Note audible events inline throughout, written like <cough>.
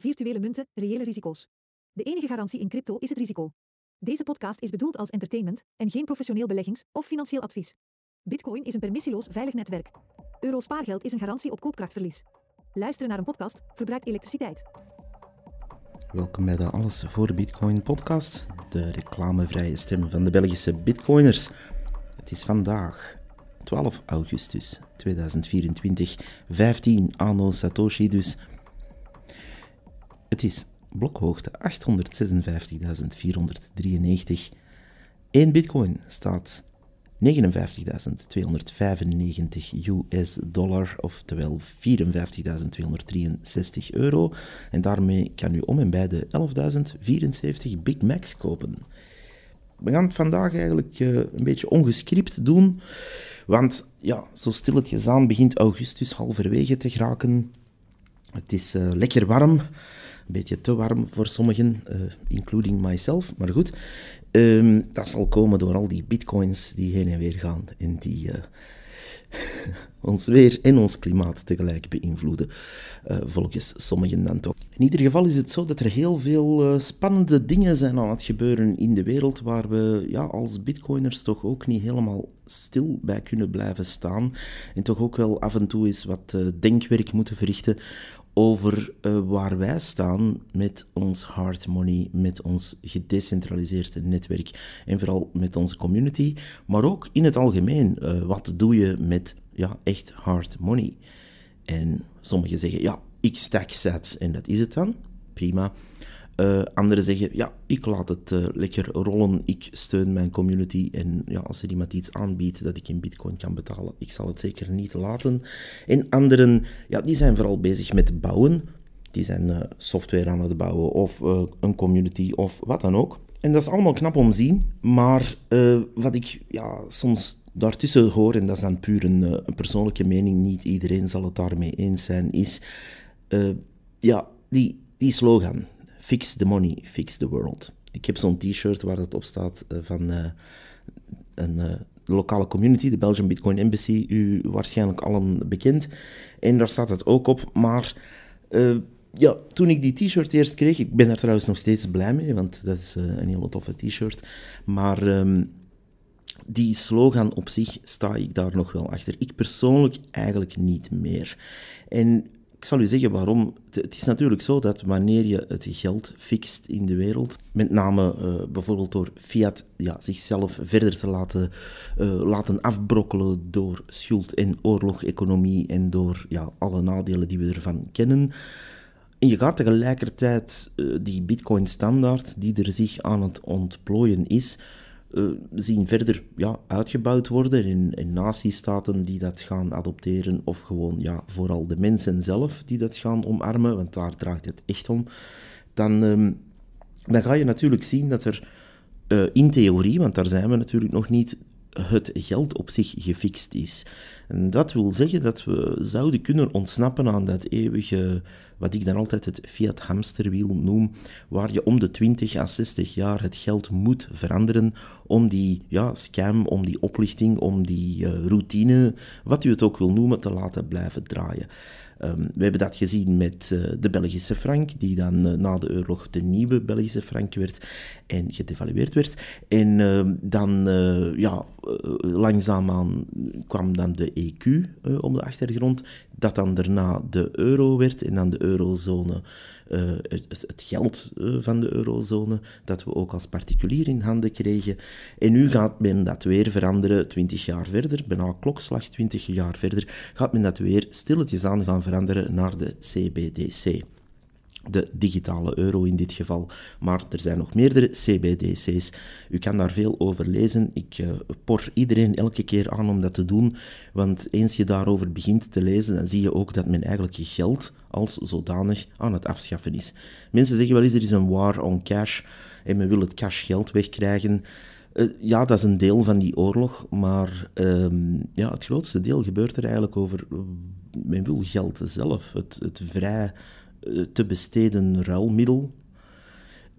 Virtuele munten, reële risico's. De enige garantie in crypto is het risico. Deze podcast is bedoeld als entertainment en geen professioneel beleggings- of financieel advies. Bitcoin is een permissieloos veilig netwerk. Euro spaargeld is een garantie op koopkrachtverlies. Luisteren naar een podcast verbruikt elektriciteit. Welkom bij de Alles voor de Bitcoin podcast, de reclamevrije stem van de Belgische Bitcoiners. Het is vandaag 12 augustus 2024, 15 anno Satoshi dus. Het is blokhoogte 856.493. 1 bitcoin staat 59.295 US dollar, oftewel 54.263 euro. En daarmee kan u om en bij de 11.074 Big Macs kopen. We gaan het vandaag eigenlijk eh, een beetje ongescript doen, want ja, zo stilletjes aan begint augustus halverwege te geraken. Het is eh, lekker warm beetje te warm voor sommigen, eh, including myself. Maar goed, ehm, dat zal komen door al die bitcoins die heen en weer gaan en die eh, <laughs> ons weer en ons klimaat tegelijk beïnvloeden, uh, volgens sommigen dan toch. In ieder geval is het zo dat er heel veel spannende dingen zijn aan het gebeuren in de wereld waar we ja, als bitcoiners toch ook niet helemaal stil bij kunnen blijven staan en toch ook wel af en toe eens wat denkwerk moeten verrichten over eh, waar wij staan met ons hard money, met ons gedecentraliseerde netwerk en vooral met onze community, maar ook in het algemeen. Eh, wat doe je met ja, echt hard money? En sommigen zeggen, ja, ik stack sets en dat is het dan. Prima. Uh, anderen zeggen, ja, ik laat het eh, lekker rollen, ik steun mijn community en ja, als er iemand iets aanbiedt dat ik in bitcoin kan betalen, ik zal het zeker niet laten. En anderen, ja, die zijn vooral bezig met bouwen, die zijn eh, software aan het bouwen of een community of wat dan ook. En dat is allemaal knap om te zien, maar wat ik ja, soms daartussen hoor, en dat is dan puur een, een persoonlijke mening, niet iedereen zal het daarmee eens zijn, is ja, die, die slogan Fix the money, fix the world. Ik heb zo'n t-shirt waar dat op staat eh, van eh, een eh, lokale community, de Belgian Bitcoin Embassy, u waarschijnlijk allen bekend. En daar staat het ook op, maar ja, toen ik die t-shirt eerst kreeg, ik ben daar trouwens nog steeds blij mee, want dat is een hele toffe t-shirt, maar ehm, die slogan op zich sta ik daar nog wel achter. Ik persoonlijk eigenlijk niet meer. En ik zal u zeggen waarom. Het is natuurlijk zo dat wanneer je het geld fixt in de wereld, met name eh, bijvoorbeeld door fiat ja, zichzelf verder te laten, eh, laten afbrokkelen door schuld en oorlog, economie en door ja, alle nadelen die we ervan kennen. En je gaat tegelijkertijd eh, die bitcoin standaard die er zich aan het ontplooien is, eh, zien verder ja, uitgebouwd worden in, in die dat gaan adopteren of gewoon ja, vooral de mensen zelf die dat gaan omarmen, want daar draagt het echt om, dan, ehm, dan ga je natuurlijk zien dat er eh, in theorie, want daar zijn we natuurlijk nog niet, het geld op zich gefixt is. En dat wil zeggen dat we zouden kunnen ontsnappen aan dat eeuwige, wat ik dan altijd het fiat hamsterwiel noem, waar je om de 20 à 60 jaar het geld moet veranderen om die ja, scam, om die oplichting, om die eh, routine, wat u het ook wil noemen, te laten blijven draaien. Ehm, we hebben dat gezien met eh, de Belgische frank, die dan eh, na de oorlog de nieuwe Belgische frank werd en gedevalueerd werd. En ehm, dan, eh, ja, langzaamaan kwam dan de EQ om de achtergrond dat dan daarna de euro werd en dan de eurozone, eh, het, het, geld eh, van de eurozone, dat we ook als particulier in handen kregen. En nu gaat men dat weer veranderen, twintig jaar verder, bijna klokslag twintig jaar verder, gaat men dat weer stilletjes aan gaan veranderen naar de CBDC de digitale euro in dit geval. Maar er zijn nog meerdere CBDC's. U kan daar veel over lezen. Ik eh, por iedereen elke keer aan om dat te doen, want eens je daarover begint te lezen, dan zie je ook dat men eigenlijk je geld als zodanig aan het afschaffen is. Mensen zeggen wel eens er is een war on cash en men wil het cash geld wegkrijgen. Eh, ja, dat is een deel van die oorlog, maar ehm, ja, het grootste deel gebeurt er eigenlijk over. Eh, men wil geld zelf, het, het vrij eh, te besteden ruilmiddel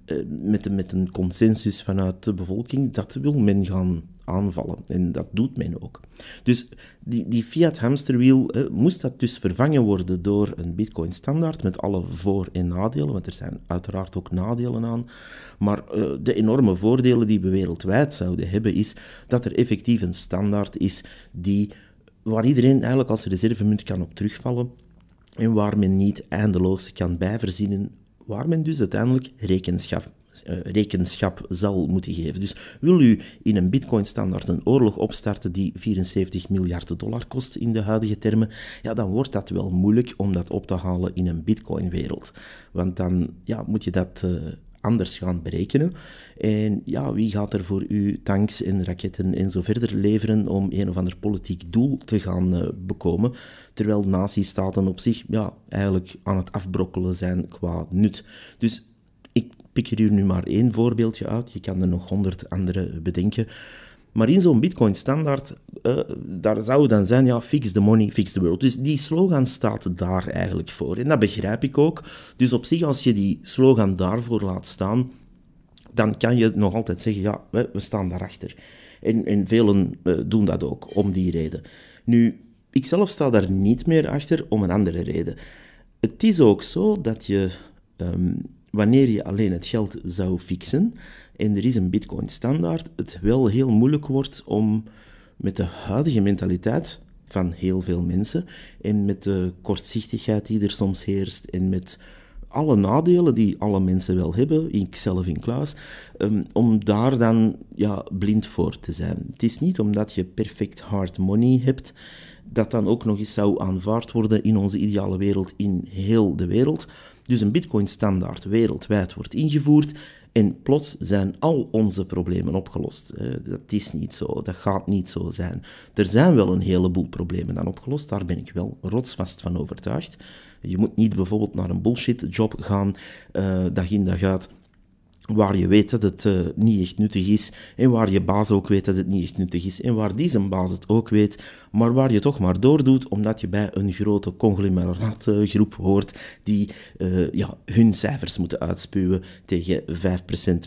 eh, met een, met een consensus vanuit de bevolking, dat wil men gaan aanvallen. En dat doet men ook. Dus die, die fiat-hamsterwiel, eh, moest dat dus vervangen worden door een bitcoin-standaard met alle voor- en nadelen, want er zijn uiteraard ook nadelen aan. Maar de enorme voordelen die we wereldwijd zouden hebben, is dat er effectief een standaard is die, waar iedereen eigenlijk als reservemunt kan op terugvallen en waar men niet eindeloos kan bijverzinnen, waar men dus uiteindelijk rekenschap, eh, rekenschap zal moeten geven. Dus wil u in een Bitcoin-standaard een oorlog opstarten die 74 miljard dollar kost in de huidige termen, ja, dan wordt dat wel moeilijk om dat op te halen in een Bitcoin-wereld. Want dan ja, moet je dat. Eh, anders gaan berekenen. En ja, wie gaat er voor u tanks en raketten en zo verder leveren om een of ander politiek doel te gaan eh, bekomen, terwijl nazistaten op zich ja, eigenlijk aan het afbrokkelen zijn qua nut. Dus ik pik er hier nu maar één voorbeeldje uit, je kan er nog honderd andere bedenken. Maar in zo'n Bitcoin-standaard, eh, daar zou dan zijn, ja, fix the money, fix the world. Dus die slogan staat daar eigenlijk voor. En dat begrijp ik ook. Dus op zich, als je die slogan daarvoor laat staan, dan kan je nog altijd zeggen, ja, we, we staan daarachter. En, en velen eh, doen dat ook, om die reden. Nu, ik zelf sta daar niet meer achter, om een andere reden. Het is ook zo dat je, ehm, wanneer je alleen het geld zou fixen, en er is een Bitcoin-standaard, het wel heel moeilijk wordt om met de huidige mentaliteit van heel veel mensen en met de kortzichtigheid die er soms heerst en met alle nadelen die alle mensen wel hebben, ikzelf in Klaas, ehm, om daar dan ja, blind voor te zijn. Het is niet omdat je perfect hard money hebt, dat dan ook nog eens zou aanvaard worden in onze ideale wereld, in heel de wereld. Dus een bitcoin-standaard wereldwijd wordt ingevoerd en plots zijn al onze problemen opgelost. Eh, dat is niet zo, dat gaat niet zo zijn. Er zijn wel een heleboel problemen dan opgelost, daar ben ik wel rotsvast van overtuigd. Je moet niet bijvoorbeeld naar een bullshit job gaan, eh, dag in dag uit waar je weet dat het eh, niet echt nuttig is en waar je baas ook weet dat het niet echt nuttig is en waar die zijn baas het ook weet, maar waar je toch maar doordoet omdat je bij een grote conglomeraatgroep hoort die eh, ja, hun cijfers moeten uitspuwen tegen 5%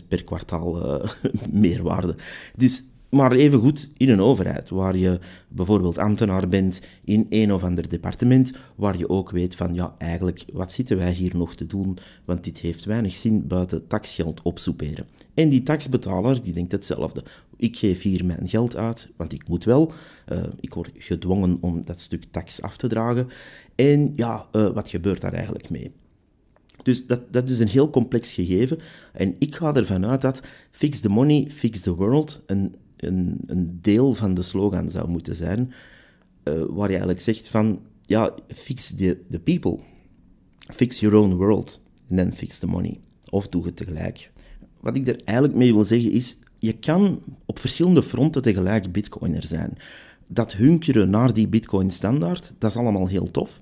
per kwartaal eh, <laughs> meerwaarde. Dus maar evengoed in een overheid, waar je bijvoorbeeld ambtenaar bent in een of ander departement, waar je ook weet van ja, eigenlijk wat zitten wij hier nog te doen, want dit heeft weinig zin buiten taxgeld opsoeperen. En die taxbetaler die denkt hetzelfde. Ik geef hier mijn geld uit, want ik moet wel. Eh, ik word gedwongen om dat stuk tax af te dragen. En ja, eh, wat gebeurt daar eigenlijk mee? Dus dat, dat is een heel complex gegeven. En ik ga ervan uit dat Fix the Money, Fix the World een een, een deel van de slogan zou moeten zijn, eh, waar je eigenlijk zegt van, ja, fix the, the people, fix your own world, en dan fix the money. Of doe het tegelijk. Wat ik er eigenlijk mee wil zeggen is, je kan op verschillende fronten tegelijk bitcoiner zijn. Dat hunkeren naar die bitcoin standaard, dat is allemaal heel tof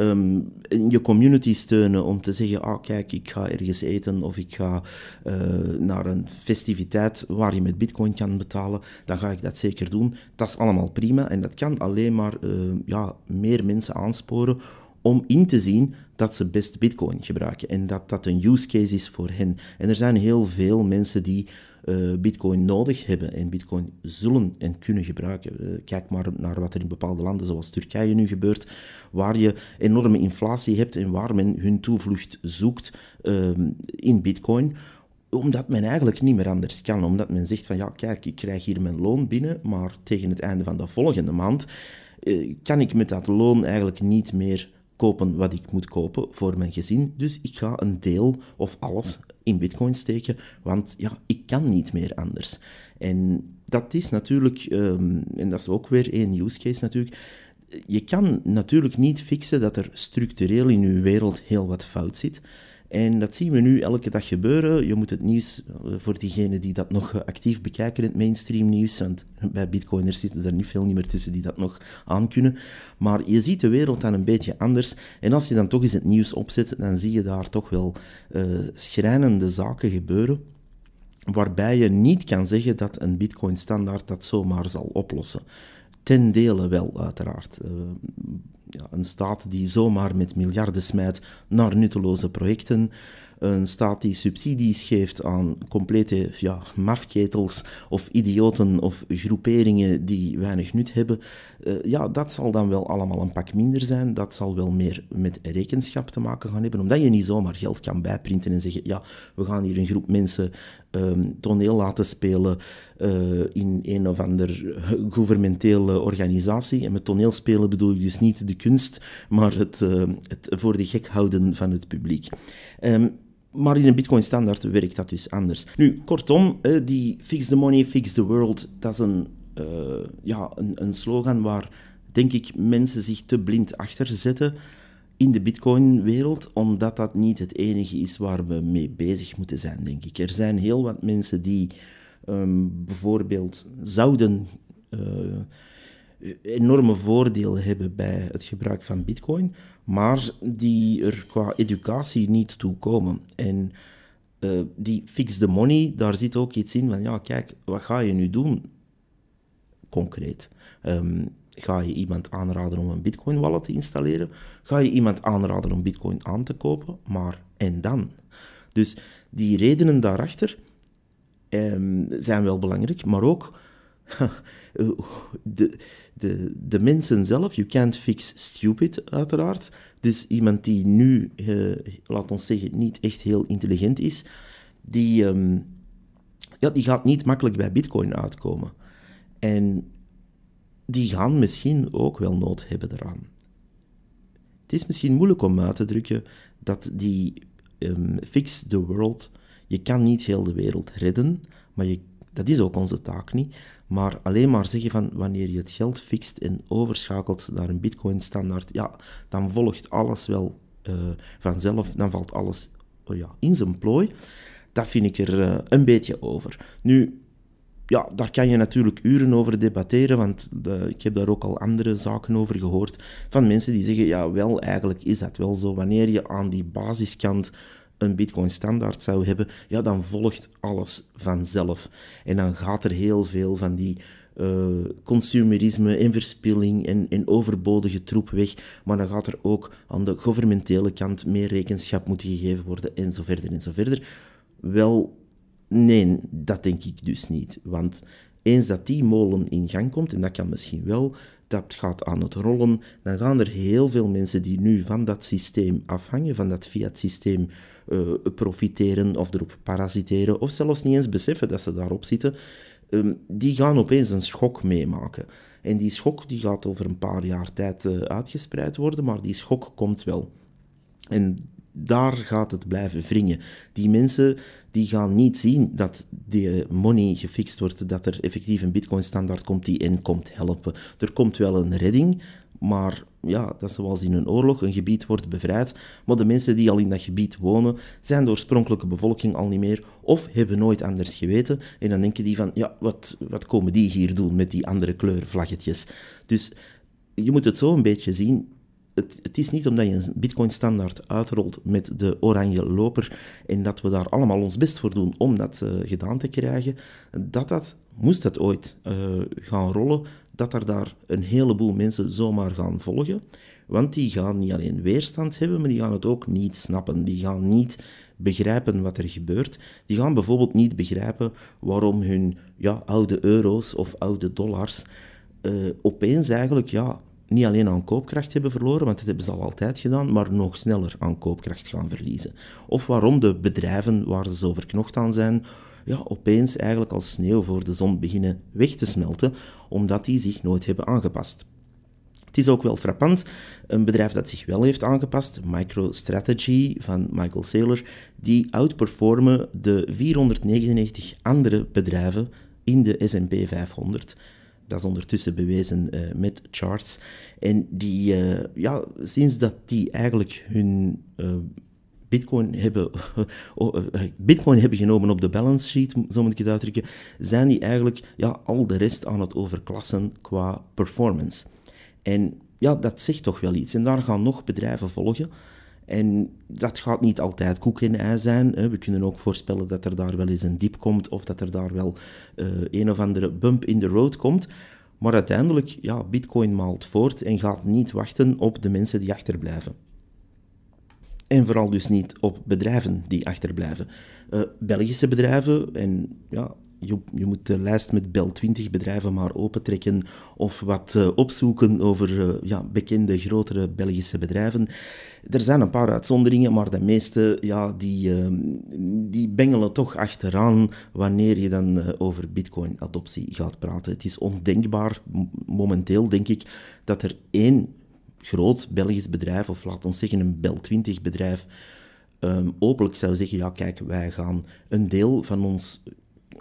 um, je community steunen om te zeggen, ah oh, kijk, ik ga ergens eten of ik ga eh, naar een festiviteit waar je met bitcoin kan betalen, dan ga ik dat zeker doen. Dat is allemaal prima en dat kan alleen maar eh, ja, meer mensen aansporen om in te zien dat ze best Bitcoin gebruiken en dat dat een use case is voor hen. En er zijn heel veel mensen die eh, Bitcoin nodig hebben en Bitcoin zullen en kunnen gebruiken. Eh, kijk maar naar wat er in bepaalde landen zoals Turkije nu gebeurt, waar je enorme inflatie hebt en waar men hun toevlucht zoekt eh, in Bitcoin omdat men eigenlijk niet meer anders kan. Omdat men zegt van ja, kijk, ik krijg hier mijn loon binnen, maar tegen het einde van de volgende maand kan ik met dat loon eigenlijk niet meer kopen wat ik moet kopen voor mijn gezin. Dus ik ga een deel of alles in bitcoin steken, want ja, ik kan niet meer anders. En dat is natuurlijk, ehm, en dat is ook weer één use case natuurlijk, je kan natuurlijk niet fixen dat er structureel in je wereld heel wat fout zit. En dat zien we nu elke dag gebeuren. Je moet het nieuws, eh, voor diegenen die dat nog eh, actief bekijken, in het mainstream nieuws, want <laughs> bij bitcoiners zitten er niet veel meer tussen die dat nog aankunnen. Maar je ziet de wereld dan een beetje anders. En als je dan toch eens het nieuws opzet, dan zie je daar toch wel eh, schrijnende zaken gebeuren. Waarbij je niet kan zeggen dat een bitcoin standaard dat zomaar zal oplossen. Ten dele wel, uiteraard. Uh, ja, een staat die zomaar met miljarden smijt naar nutteloze projecten. Een staat die subsidies geeft aan complete ja, mafketels of idioten of groeperingen die weinig nut hebben. Eh, ja, dat zal dan wel allemaal een pak minder zijn. Dat zal wel meer met rekenschap te maken gaan hebben, omdat je niet zomaar geld kan bijprinten en zeggen: ja, we gaan hier een groep mensen Ehm, toneel laten spelen eh, in een of andere gouvernementele organisatie. En met toneel spelen bedoel ik dus niet de kunst, maar het, eh, het voor de gek houden van het publiek. Ehm, maar in een Bitcoin-standaard werkt dat dus anders. Nu, kortom, eh, die fix the money, fix the world, dat is een, ja, een, een slogan waar, denk ik, mensen zich te blind achter zetten in de Bitcoin-wereld, omdat dat niet het enige is waar we mee bezig moeten zijn, denk ik. Er zijn heel wat mensen die ehm, bijvoorbeeld zouden eh, enorme voordelen hebben bij het gebruik van Bitcoin, maar die er qua educatie niet toe komen. En eh, die fix the money, daar zit ook iets in van, ja, kijk, wat ga je nu doen concreet? Ehm, Ga je iemand aanraden om een Bitcoin wallet te installeren? Ga je iemand aanraden om Bitcoin aan te kopen? Maar en dan? Dus die redenen daarachter ehm, zijn wel belangrijk, maar ook <laughs> eh, de, de, de mensen zelf. You can't fix stupid, uiteraard. Dus iemand die nu, eh, laat ons zeggen, niet echt heel intelligent is, die, ehm, ja, die gaat niet makkelijk bij Bitcoin uitkomen. En die gaan misschien ook wel nood hebben eraan. Het is misschien moeilijk om uit te drukken dat die ehm, fix the world, je kan niet heel de wereld redden, maar je, dat is ook onze taak niet. Maar alleen maar zeggen van wanneer je het geld fixt en overschakelt naar een Bitcoin-standaard, ja, dan volgt alles wel eh, vanzelf, dan valt alles oh ja, in zijn plooi. Dat vind ik er eh, een beetje over. Nu, ja, daar kan je natuurlijk uren over debatteren, want de, ik heb daar ook al andere zaken over gehoord van mensen die zeggen, ja wel, eigenlijk is dat wel zo. Wanneer je aan die basiskant een bitcoin standaard zou hebben, ja, dan volgt alles vanzelf. En dan gaat er heel veel van die eh, consumerisme en verspilling en, en, overbodige troep weg, maar dan gaat er ook aan de governmentele kant meer rekenschap moeten gegeven worden en zo verder en zo verder. Wel Nee, dat denk ik dus niet. Want eens dat die molen in gang komt, en dat kan misschien wel, dat gaat aan het rollen, dan gaan er heel veel mensen die nu van dat systeem afhangen, van dat fiat-systeem eh, profiteren of erop parasiteren, of zelfs niet eens beseffen dat ze daarop zitten, ehm, die gaan opeens een schok meemaken. En die schok die gaat over een paar jaar tijd eh, uitgespreid worden, maar die schok komt wel. En daar gaat het blijven wringen. Die mensen die gaan niet zien dat die money gefixt wordt, dat er effectief een Bitcoin-standaard komt die hen komt helpen. Er komt wel een redding, maar ja, dat is zoals in een oorlog, een gebied wordt bevrijd, maar de mensen die al in dat gebied wonen, zijn de oorspronkelijke bevolking al niet meer, of hebben nooit anders geweten, en dan denken die van, ja, wat, wat komen die hier doen met die andere kleurvlaggetjes? Dus je moet het zo een beetje zien, het, is niet omdat je een Bitcoin-standaard uitrolt met de oranje loper en dat we daar allemaal ons best voor doen om dat eh, gedaan te krijgen, dat dat, moest dat ooit eh, gaan rollen, dat er daar een heleboel mensen zomaar gaan volgen. Want die gaan niet alleen weerstand hebben, maar die gaan het ook niet snappen. Die gaan niet begrijpen wat er gebeurt. Die gaan bijvoorbeeld niet begrijpen waarom hun ja, oude euro's of oude dollars eh, opeens eigenlijk ja, niet alleen aan koopkracht hebben verloren, want dat hebben ze al altijd gedaan, maar nog sneller aan koopkracht gaan verliezen. Of waarom de bedrijven waar ze zo verknocht aan zijn, ja, opeens eigenlijk als sneeuw voor de zon beginnen weg te smelten, omdat die zich nooit hebben aangepast. Het is ook wel frappant, een bedrijf dat zich wel heeft aangepast, MicroStrategy van Michael Saylor, die outperformen de 499 andere bedrijven in de S&P 500 dat is ondertussen bewezen eh, met charts. En die, eh, ja, sinds dat die eigenlijk hun eh, Bitcoin hebben, <laughs> Bitcoin hebben genomen op de balance sheet, zo moet ik het uitdrukken, zijn die eigenlijk ja, al de rest aan het overklassen qua performance. En ja, dat zegt toch wel iets. En daar gaan nog bedrijven volgen. En dat gaat niet altijd koek in ei zijn. Hè. We kunnen ook voorspellen dat er daar wel eens een diep komt of dat er daar wel eh, een of andere bump in de road komt. Maar uiteindelijk, ja, Bitcoin maalt voort en gaat niet wachten op de mensen die achterblijven. En vooral dus niet op bedrijven die achterblijven. Eh, Belgische bedrijven en ja, je, je, moet de lijst met Bel 20 bedrijven maar opentrekken of wat eh, opzoeken over eh, ja, bekende grotere Belgische bedrijven. Er zijn een paar uitzonderingen, maar de meeste ja, die, ehm, die bengelen toch achteraan wanneer je dan eh, over Bitcoin-adoptie gaat praten. Het is ondenkbaar momenteel, denk ik, dat er één groot Belgisch bedrijf, of laat ons zeggen een Bel 20 bedrijf, ehm, openlijk zou zeggen, ja kijk, wij gaan een deel van ons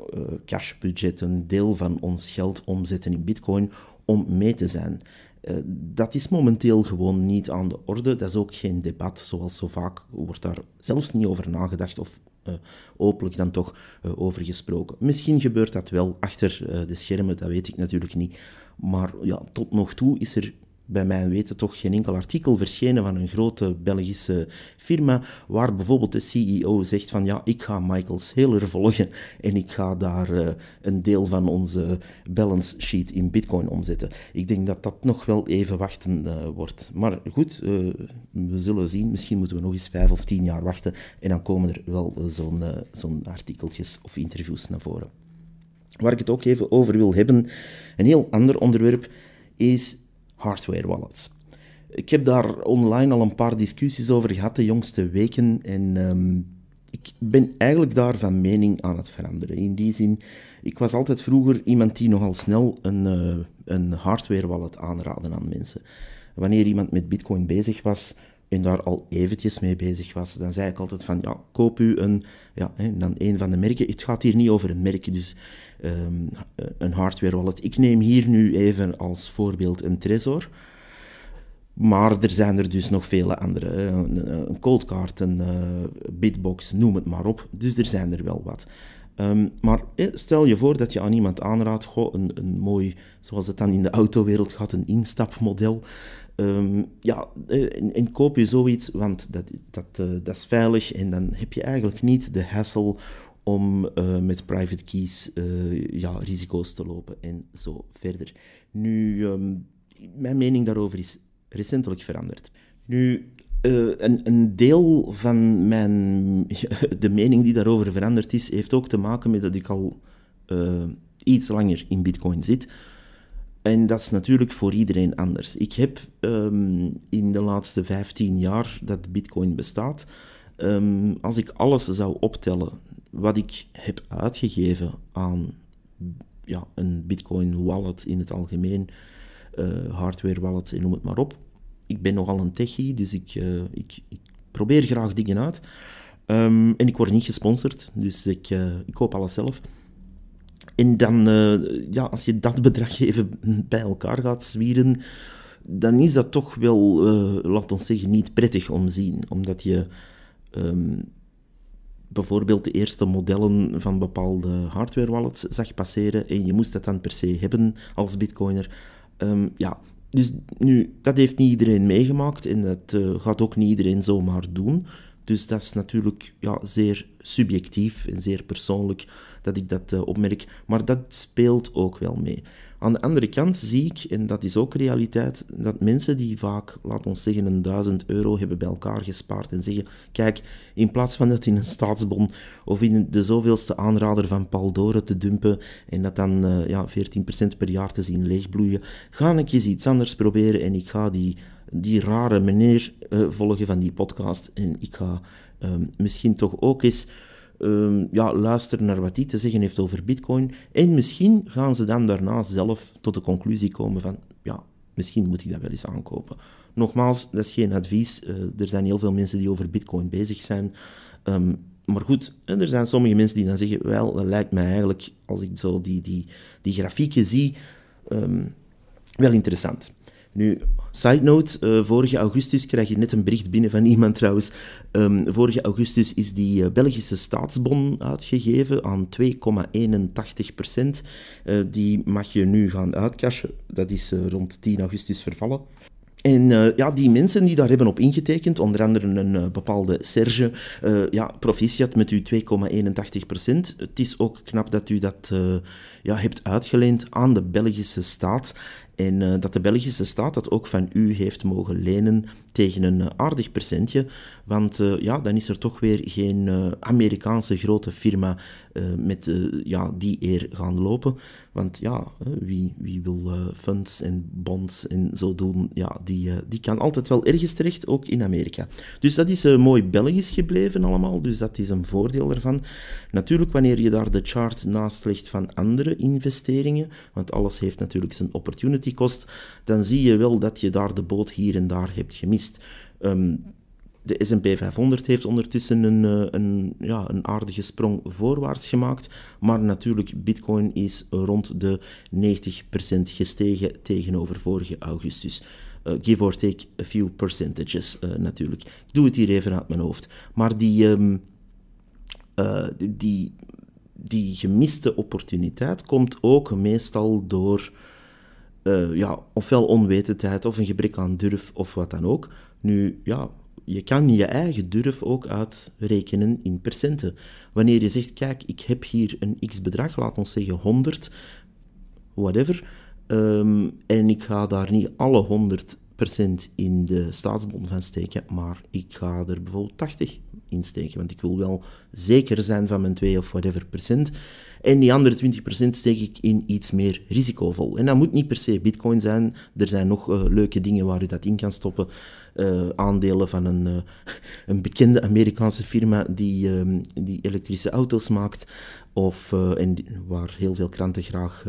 eh, cashbudget, een deel van ons geld omzetten in bitcoin om mee te zijn. Eh, dat is momenteel gewoon niet aan de orde. Dat is ook geen debat, zoals zo vaak wordt daar zelfs niet over nagedacht of hopelijk eh, openlijk dan toch uh, over gesproken. Misschien gebeurt dat wel achter de schermen, dat weet ik natuurlijk niet. Maar ja, tot nog toe is er bij mijn weten toch geen enkel artikel verschenen van een grote Belgische firma waar bijvoorbeeld de CEO zegt van ja, ik ga Michaels Heller volgen en ik ga daar eh, een deel van onze balance sheet in bitcoin omzetten. Ik denk dat dat nog wel even wachten eh, wordt. Maar goed, eh, we zullen zien. Misschien moeten we nog eens vijf of tien jaar wachten en dan komen er wel zo'n zo artikeltjes of interviews naar voren. Waar ik het ook even over wil hebben, een heel ander onderwerp, is hardware wallets. Ik heb daar online al een paar discussies over gehad de jongste weken en ehm, ik ben eigenlijk daar van mening aan het veranderen. In die zin, ik was altijd vroeger iemand die nogal snel een, eh, een hardware wallet aanraden aan mensen. Wanneer iemand met bitcoin bezig was, en daar al eventjes mee bezig was, dan zei ik altijd van, ja, koop u een, ja, dan een van de merken. Het gaat hier niet over een merk, dus Ehm, eh, een hardware wallet. Ik neem hier nu even als voorbeeld een Trezor. Maar er zijn er dus nog vele andere. Eh, eh, een coldcard, een bitbox, noem het maar op. Dus er zijn er wel wat. Ehm, maar stel je voor dat je aan iemand aanraadt, goh, een, een mooi, zoals het dan in de autowereld gaat, een instapmodel. Ehm, ja, en, koop je zoiets, want dat, dat, dat is veilig en dan heb je eigenlijk niet de hassle om eh, met private keys eh, ja, risico's te lopen en zo verder. Nu, ehm, mijn mening daarover is recentelijk veranderd. Nu, eh, een, een, deel van mijn, <laughs> de mening die daarover veranderd is, heeft ook te maken met dat ik al iets langer in Bitcoin zit. En dat is natuurlijk voor iedereen anders. Ik heb ehm, in de laatste 15 jaar dat Bitcoin bestaat, ehm, als ik alles zou optellen wat ik heb uitgegeven aan ja, een Bitcoin wallet in het algemeen, eh, hardware wallet en noem het maar op. Ik ben nogal een techie, dus ik, eh, ik, ik probeer graag dingen uit. Ehm, en ik word niet gesponsord, dus ik, eh, ik koop alles zelf. En dan, ja, als je dat <laughs> bedrag even bij elkaar gaat zwieren, dan is dat toch wel, laten we zeggen, niet prettig om zien. Omdat je ehm, bijvoorbeeld de eerste modellen van bepaalde hardware wallets zag passeren en je moest dat dan per se hebben als bitcoiner. Ehm, ja, dus nu, dat heeft niet iedereen meegemaakt en dat eh, gaat ook niet iedereen zomaar doen. Dus dat is natuurlijk ja, zeer subjectief en zeer persoonlijk dat ik dat eh, opmerk. Maar dat speelt ook wel mee. Aan de andere kant zie ik, en dat is ook realiteit, dat mensen die vaak, laten we zeggen, een duizend euro hebben bij elkaar gespaard en zeggen, kijk, in plaats van dat in een staatsbon of in de zoveelste aanrader van Paldoren te dumpen en dat dan eh, ja, 14% per jaar te zien leegbloeien, ga ik eens iets anders proberen en ik ga die die rare manier uh, eh, volgen van die podcast. En ik ga ehm, misschien toch ook eens ehm, ja, luisteren naar wat die te zeggen heeft over Bitcoin. En misschien gaan ze dan daarna zelf tot de conclusie komen van, ja, misschien moet ik dat wel eens aankopen. Nogmaals, dat is geen advies. Eh, er zijn heel veel mensen die over Bitcoin bezig zijn. Ehm, maar goed, er zijn sommige mensen die dan zeggen, wel, dat lijkt mij eigenlijk, als ik zo die, die, die grafieken zie, wel interessant. Nu, side note, uh, vorige augustus krijg je net een bericht binnen van iemand trouwens. Ehm, vorige augustus is die eh, Belgische staatsbon uitgegeven aan 2,81 eh, die mag je nu gaan uitkassen. Dat is rond 10 augustus vervallen. En ja, die mensen die daar hebben op ingetekend, onder andere een bepaalde Serge, ja, proficiat met uw 2,81 Het is ook knap dat u dat ja, hebt uitgeleend aan de Belgische staat. En eh, dat de Belgische staat dat ook van u heeft mogen lenen tegen een aardig percentje. Want eh, ja, dan is er toch weer geen eh, Amerikaanse grote firma eh, met ja, die eer gaan lopen. Want ja, wie, wie wil funds en bonds en zo doen, ja, die, die kan altijd wel ergens terecht, ook in Amerika. Dus dat is mooi Belgisch gebleven allemaal, dus dat is een voordeel ervan. Natuurlijk, wanneer je daar de chart naast legt van andere investeringen, want alles heeft natuurlijk zijn opportunity cost, dan zie je wel dat je daar de boot hier en daar hebt gemist. Ehm, de S&P 500 heeft ondertussen een, eh, een, ja, een aardige sprong voorwaarts gemaakt. Maar natuurlijk, bitcoin is rond de 90% gestegen tegenover vorige augustus. Eh, give or take a few percentages eh, natuurlijk. Ik doe het hier even uit mijn hoofd. Maar die, ehm, die, die gemiste opportuniteit komt ook meestal door eh, ja, ofwel onwetendheid of een gebrek aan durf of wat dan ook. Nu, ja, je kan je eigen durf ook uitrekenen in percenten. Wanneer je zegt, kijk, ik heb hier een x-bedrag, laat ons zeggen 100, whatever, ehm, en ik ga daar niet alle 100 in de staatsbond van steken, maar ik ga er bijvoorbeeld 80 in steken, want ik wil wel zeker zijn van mijn 2 of whatever procent. En die andere 20% steek ik in iets meer risicovol. En dat moet niet per se bitcoin zijn. Er zijn nog eh, leuke dingen waar u dat in kan stoppen. Eh, aandelen van een, eh, <laughs> een bekende Amerikaanse firma die, ehm, die elektrische auto's maakt. Of, en waar heel veel kranten graag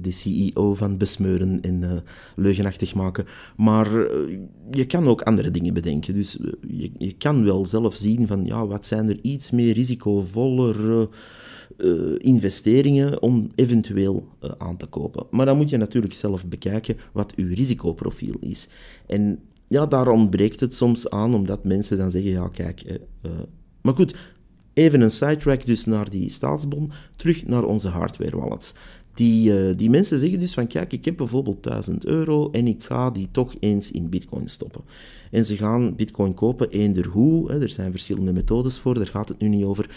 de CEO van besmeuren en leugenachtig maken. Maar je kan ook andere dingen bedenken. Dus je, je kan wel zelf zien van ja, wat zijn er iets meer risicovoller eh, investeringen om eventueel eh, aan te kopen. Maar dan moet je natuurlijk zelf bekijken wat uw risicoprofiel is. En ja, daar ontbreekt het soms aan, omdat mensen dan zeggen, ja kijk, eh, maar goed, even een sidetrack dus naar die staatsbon, terug naar onze hardware wallets. Die, die mensen zeggen dus van kijk, ik heb bijvoorbeeld 1000 euro en ik ga die toch eens in bitcoin stoppen. En ze gaan bitcoin kopen eender hoe, hè, er zijn verschillende methodes voor, daar gaat het nu niet over.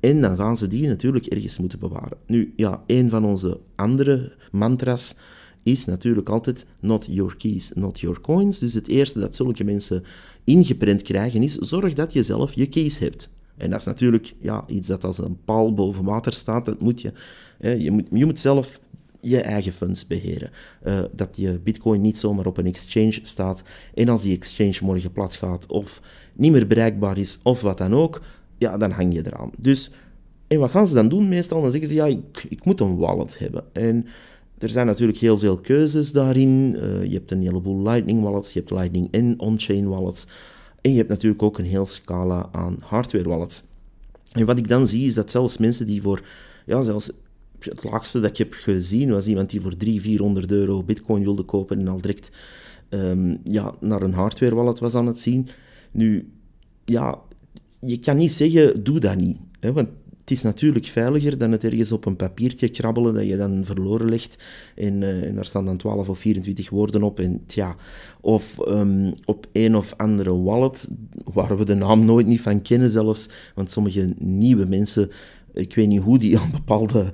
En dan gaan ze die natuurlijk ergens moeten bewaren. Nu, ja, een van onze andere mantra's is natuurlijk altijd not your keys, not your coins. Dus het eerste dat zulke mensen ingeprent krijgen is, zorg dat je zelf je keys hebt. En dat is natuurlijk ja, iets dat als een paal boven water staat, dat moet je, hè, je, moet, je moet zelf je eigen funds beheren. Eh, dat je bitcoin niet zomaar op een exchange staat en als die exchange morgen plat gaat of niet meer bereikbaar is of wat dan ook, ja, dan hang je eraan. Dus, en wat gaan ze dan doen meestal? Dan zeggen ze, ja, ik, ik moet een wallet hebben. En er zijn natuurlijk heel veel keuzes daarin. Eh, je hebt een heleboel Lightning wallets, je hebt Lightning en on-chain wallets. En je hebt natuurlijk ook een heel scala aan hardware wallets. En wat ik dan zie is dat zelfs mensen die voor, ja, zelfs het laagste dat ik heb gezien was iemand die voor 300, 400 euro Bitcoin wilde kopen en al direct ehm, ja, naar een hardware wallet was aan het zien. Nu, ja, je kan niet zeggen, doe dat niet. Hè, want het is natuurlijk veiliger dan het ergens op een papiertje krabbelen dat je dan verloren legt. En, eh, daar staan dan 12 of 24 woorden op. En tja, of ehm, op een of andere wallet, waar we de naam nooit niet van kennen zelfs. Want sommige nieuwe mensen ik weet niet hoe die aan bepaalde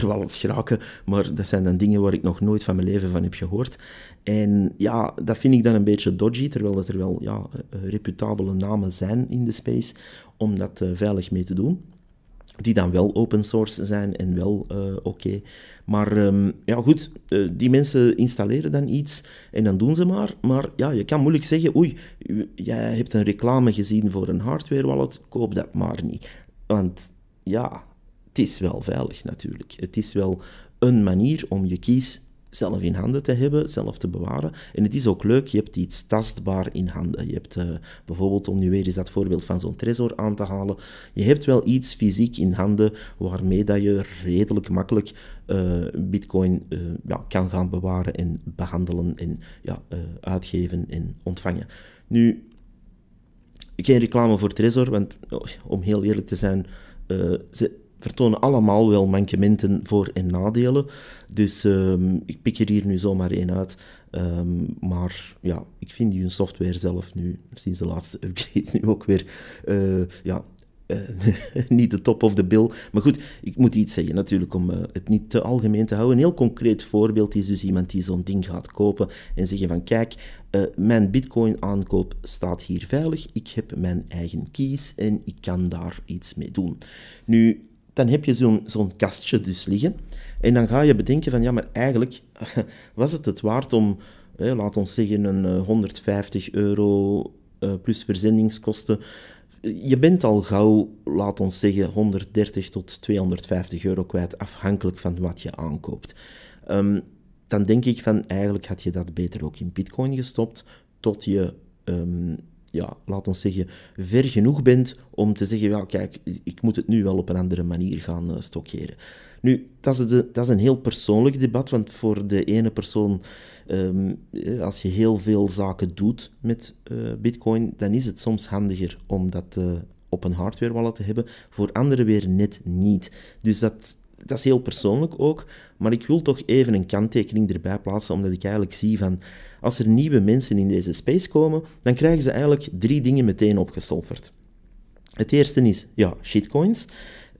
wallet geraken, maar dat zijn dan dingen waar ik nog nooit van mijn leven van heb gehoord. En ja, dat vind ik dan een beetje dodgy, terwijl dat er wel ja, eh, reputabele namen zijn in de space om dat eh, veilig mee te doen. Die dan wel open source zijn en wel eh, oké. Maar ehm, ja, goed, die mensen installeren dan iets en dan doen ze maar. Maar ja, je kan moeilijk zeggen: oei, jij hebt een reclame gezien voor een hardware wallet, koop dat maar niet. Want ja, het is wel veilig natuurlijk. Het is wel een manier om je kies zelf in handen te hebben, zelf te bewaren. En het is ook leuk, je hebt iets tastbaar in handen. Je hebt eh, bijvoorbeeld, om nu weer eens dat voorbeeld van zo'n Trezor aan te halen, je hebt wel iets fysiek in handen waarmee dat je redelijk makkelijk uh, bitcoin eh, ja, kan gaan bewaren en behandelen en ja, uitgeven en ontvangen. Nu, geen reclame voor Trezor, want oh, om heel eerlijk te zijn, eh, ze vertonen allemaal wel mankementen voor en nadelen. Dus ehm, ik pik er hier nu zomaar één uit. Ehm, maar ja, ik vind hun software zelf nu, sinds de laatste upgrade, <laughs> nu ook weer eh, ja, eh, <laughs> niet de top of de bill. Maar goed, ik moet iets zeggen natuurlijk om eh, het niet te algemeen te houden. Een heel concreet voorbeeld is dus iemand die zo'n ding gaat kopen en zeggen van kijk, eh, mijn bitcoin aankoop staat hier veilig. Ik heb mijn eigen keys en ik kan daar iets mee doen. Nu, dan heb je zo'n zo'n kastje dus liggen. En dan ga je bedenken van ja, maar eigenlijk <laughs> was het het waard om, hè, laat ons zeggen, een 150 euro plus verzendingskosten je bent al gauw, laat ons zeggen, 130 tot 250 euro kwijt, afhankelijk van wat je aankoopt. Ehm, dan denk ik van eigenlijk had je dat beter ook in Bitcoin gestopt, tot je, um, ja, laat ons zeggen, ver genoeg bent om te zeggen: ja, kijk, ik moet het nu wel op een andere manier gaan eh, stockeren. Nu, dat is, de, dat is, een heel persoonlijk debat, want voor de ene persoon Ehm, eh, als je heel veel zaken doet met eh, Bitcoin, dan is het soms handiger om dat eh, op een hardware wallet te hebben. Voor anderen weer net niet. Dus dat, dat is heel persoonlijk ook. Maar ik wil toch even een kanttekening erbij plaatsen, omdat ik eigenlijk zie van als er nieuwe mensen in deze space komen, dan krijgen ze eigenlijk drie dingen meteen opgesolverd. Het eerste is, ja, shitcoins.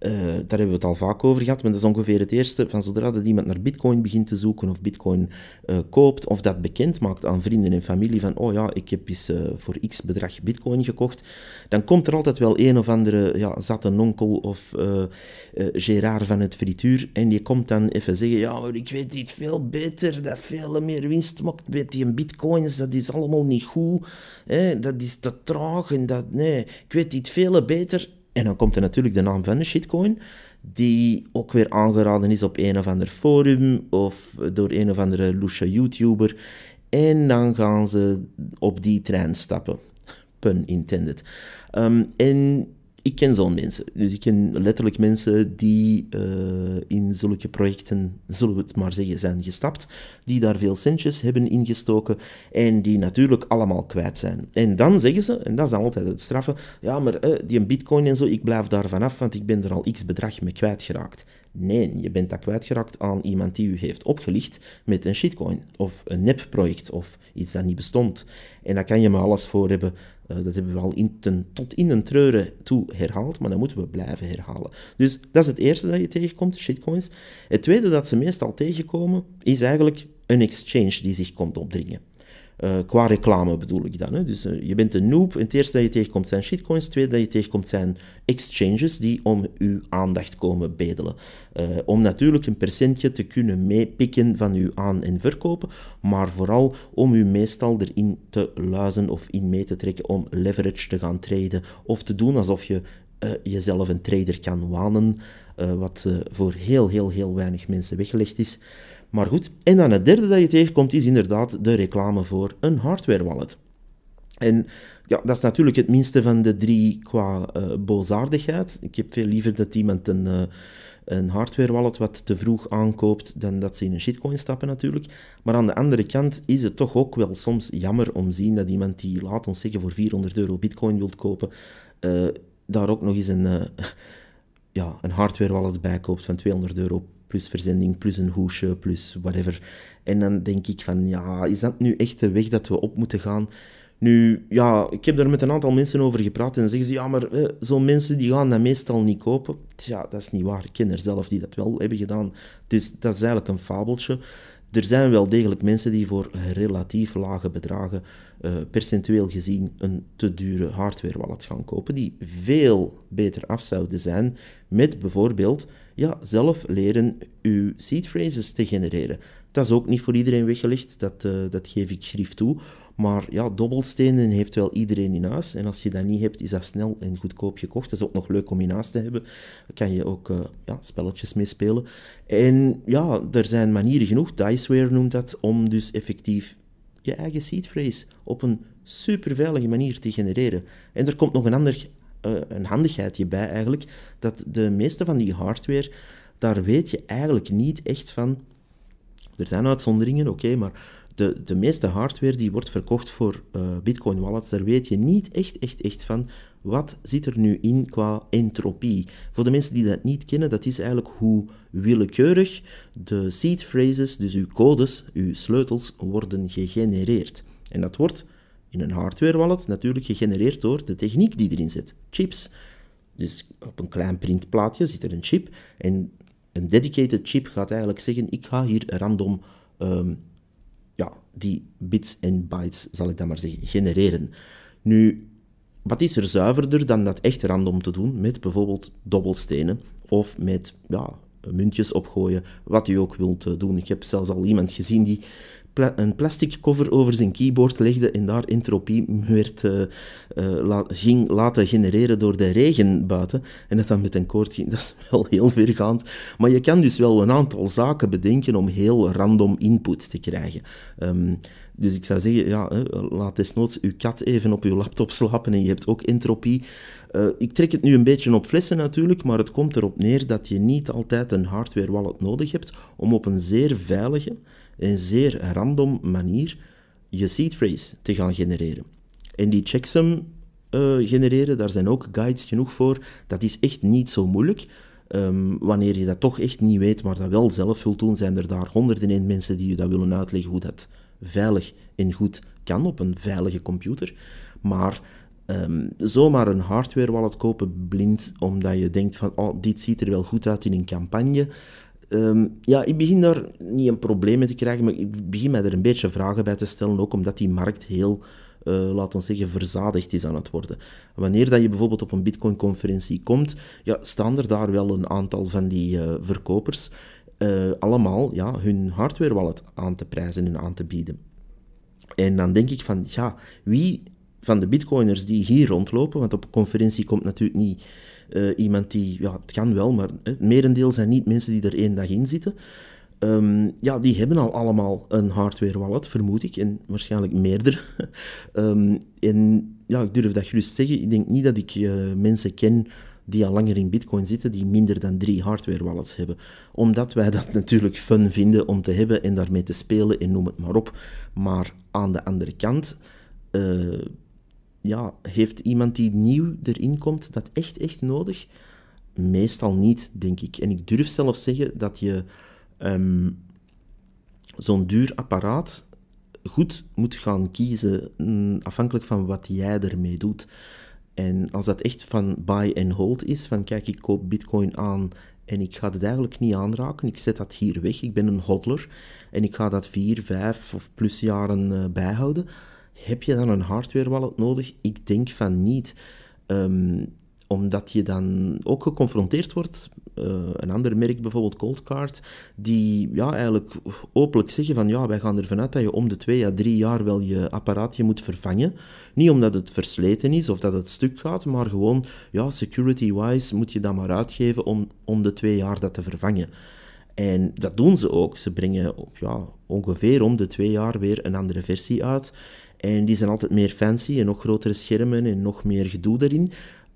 Eh, daar hebben we het al vaak over gehad, maar dat is ongeveer het eerste. Van zodra dat iemand naar bitcoin begint te zoeken of bitcoin eh, koopt of dat bekend maakt aan vrienden en familie van oh ja, ik heb eens eh, voor x bedrag bitcoin gekocht, dan komt er altijd wel een of andere ja, zatte onkel of Gerard van het frituur en die komt dan even zeggen ja, maar ik weet iets veel beter, dat veel meer winst maakt met die bitcoins, dat is allemaal niet goed, hè, dat is te traag en dat nee, ik weet iets veel beter en dan komt er natuurlijk de naam van de shitcoin, die ook weer aangeraden is op een of ander forum of door een of andere loesje YouTuber. En dan gaan ze op die trein stappen. Pun intended. Ehm, en ik ken zo'n mensen. Dus ik ken letterlijk mensen die eh, in zulke projecten, zullen we het maar zeggen, zijn gestapt. Die daar veel centjes hebben ingestoken en die natuurlijk allemaal kwijt zijn. En dan zeggen ze, en dat is dan altijd het straffen, ja, maar uh, die bitcoin en zo, ik blijf daar vanaf, want ik ben er al x bedrag mee kwijtgeraakt. Nee, je bent dat kwijtgeraakt aan iemand die u heeft opgelicht met een shitcoin of een NFT-project of iets dat niet bestond. En daar kan je me alles voor hebben eh, dat hebben we al in tot in een treuren toe herhaald, maar dat moeten we blijven herhalen. Dus dat is het eerste dat je tegenkomt, shitcoins. Het tweede dat ze meestal tegenkomen, is eigenlijk een exchange die zich komt opdringen. Eh, qua reclame bedoel ik dan. Dus eh, je bent een noob. En het eerste dat je tegenkomt zijn shitcoins. Het tweede dat je tegenkomt zijn exchanges die om uw aandacht komen bedelen. Eh, om natuurlijk een percentje te kunnen meepikken van uw aan- en verkopen. Maar vooral om u meestal erin te luizen of in mee te trekken. Om leverage te gaan traden. Of te doen alsof je jezelf een trader kan wanen. wat voor heel, heel, heel weinig mensen weggelegd is. Maar goed, en dan het derde dat je tegenkomt is inderdaad de reclame voor een hardware wallet. En ja, dat is natuurlijk het minste van de drie qua uh, boosaardigheid. Ik heb veel liever dat iemand een, eh, een hardware wallet wat te vroeg aankoopt dan dat ze in een shitcoin stappen natuurlijk. Maar aan de andere kant is het toch ook wel soms jammer om te zien dat iemand die, laat ons zeggen, voor 400 euro bitcoin wilt kopen, eh, daar ook nog eens een, <laughs> ja, een hardware wallet bij koopt van 200 euro plus verzending, plus een hoesje, plus whatever. En dan denk ik van, ja, is dat nu echt de weg dat we op moeten gaan? Nu, ja, ik heb daar met een aantal mensen over gepraat en zeggen ze, ja, maar eh, zo'n mensen die gaan dat meestal niet kopen. Ja, dat is niet waar. Ik ken er zelf die dat wel hebben gedaan. Dus dat is eigenlijk een fabeltje. Er zijn wel degelijk mensen die voor relatief lage bedragen, eh, percentueel gezien, een te dure hardware wallet gaan kopen, die veel beter af zouden zijn met bijvoorbeeld ja, zelf leren uw seed phrases te genereren. Dat is ook niet voor iedereen weggelegd, dat, eh, dat geef ik grief toe. Maar ja, dobbelstenen heeft wel iedereen in huis. En als je dat niet hebt, is dat snel en goedkoop gekocht. Dat is ook nog leuk om in huis te hebben. Daar kan je ook eh, ja, spelletjes mee spelen. En ja, er zijn manieren genoeg, Diceware noemt dat, om dus effectief je eigen seed phrase op een superveilige manier te genereren. En er komt nog een ander eh, een handigheidje bij eigenlijk, dat de meeste van die hardware, daar weet je eigenlijk niet echt van. Er zijn uitzonderingen, oké, maar de, de meeste hardware die wordt verkocht voor eh, Bitcoin wallets, daar weet je niet echt, echt, echt van wat zit er nu in qua entropie. Voor de mensen die dat niet kennen, dat is eigenlijk hoe willekeurig de seed phrases, dus uw codes, uw sleutels, worden gegenereerd. En dat wordt in een hardware wallet, natuurlijk gegenereerd door de techniek die erin zit, chips. Dus op een klein printplaatje zit er een chip en een dedicated chip gaat eigenlijk zeggen, ik ga hier random ehm, ja, die bits en bytes, zal ik dan maar zeggen, genereren. Nu, wat is er zuiverder dan dat echt random te doen met bijvoorbeeld dobbelstenen of met ja, muntjes opgooien, wat u ook wilt eh, doen. Ik heb zelfs al iemand gezien die een plastic cover over zijn keyboard legde en daar entropie werd, eh, eh, ging laten genereren door de regen buiten. En dat dan met een koord ging, <laughs> dat is wel heel vergaand. Maar je kan dus wel een aantal zaken bedenken om heel random input te krijgen. Ehm, dus ik zou zeggen, ja, hè, eh, laat desnoods uw kat even op uw laptop slapen en je hebt ook entropie. ik trek het nu een beetje op flessen natuurlijk, maar het komt erop neer dat je niet altijd een hardware wallet nodig hebt om op een zeer veilige, een zeer random manier je seedphrase te gaan genereren. En die checksum eh, genereren, daar zijn ook guides genoeg voor. Dat is echt niet zo moeilijk. Ehm, wanneer je dat toch echt niet weet, maar dat wel zelf wilt doen, zijn er daar honderden en mensen die je dat willen uitleggen hoe dat veilig en goed kan op een veilige computer. Maar ehm, zomaar een hardware wallet kopen blind omdat je denkt van oh, dit ziet er wel goed uit in een campagne. Ehm, ja, ik begin daar niet een probleem mee te krijgen, maar ik begin mij er een beetje vragen bij te stellen, ook omdat die markt heel, uh, laten we zeggen, verzadigd is aan het worden. Wanneer dat je bijvoorbeeld op een Bitcoin-conferentie komt, ja, staan er daar wel een aantal van die eh, verkopers eh, allemaal ja, hun hardware wallet aan te prijzen en aan te bieden. En dan denk ik van, ja, wie van de bitcoiners die hier rondlopen, want op een conferentie komt natuurlijk niet eh, iemand die, ja, het kan wel, maar het merendeel zijn niet mensen die er één dag in zitten. Ehm, ja, die hebben al allemaal een hardware wallet, vermoed ik, en waarschijnlijk meerdere. <laughs> Ehm, en ja, ik durf dat gerust zeggen. Ik denk niet dat ik eh, mensen ken die al langer in Bitcoin zitten, die minder dan drie hardware wallets hebben. Omdat wij dat <laughs> natuurlijk fun vinden om te hebben en daarmee te spelen en noem het maar op. Maar aan de andere kant, eh, ja, heeft iemand die nieuw erin komt dat echt, echt nodig? Meestal niet, denk ik. En ik durf zelf zeggen dat je ehm, zo'n duur apparaat goed moet gaan kiezen, mm, afhankelijk van wat jij ermee doet. En als dat echt van buy and hold is, van kijk, ik koop bitcoin aan en ik ga het eigenlijk niet aanraken, ik zet dat hier weg, ik ben een hodler en ik ga dat vier, vijf of plus jaren eh, bijhouden, heb je dan een hardware wallet nodig? Ik denk van niet. Ehm, omdat je dan ook geconfronteerd wordt, eh, een ander merk bijvoorbeeld Coldcard, die ja, eigenlijk openlijk zeggen van ja, wij gaan ervan uit dat je om de twee à drie jaar wel je apparaatje moet vervangen. Niet omdat het versleten is of dat het stuk gaat, maar gewoon ja, security-wise moet je dat maar uitgeven om, om de twee jaar dat te vervangen. En dat doen ze ook. Ze brengen ja, ongeveer om de twee jaar weer een andere versie uit. En die zijn altijd meer fancy en nog grotere schermen en nog meer gedoe erin.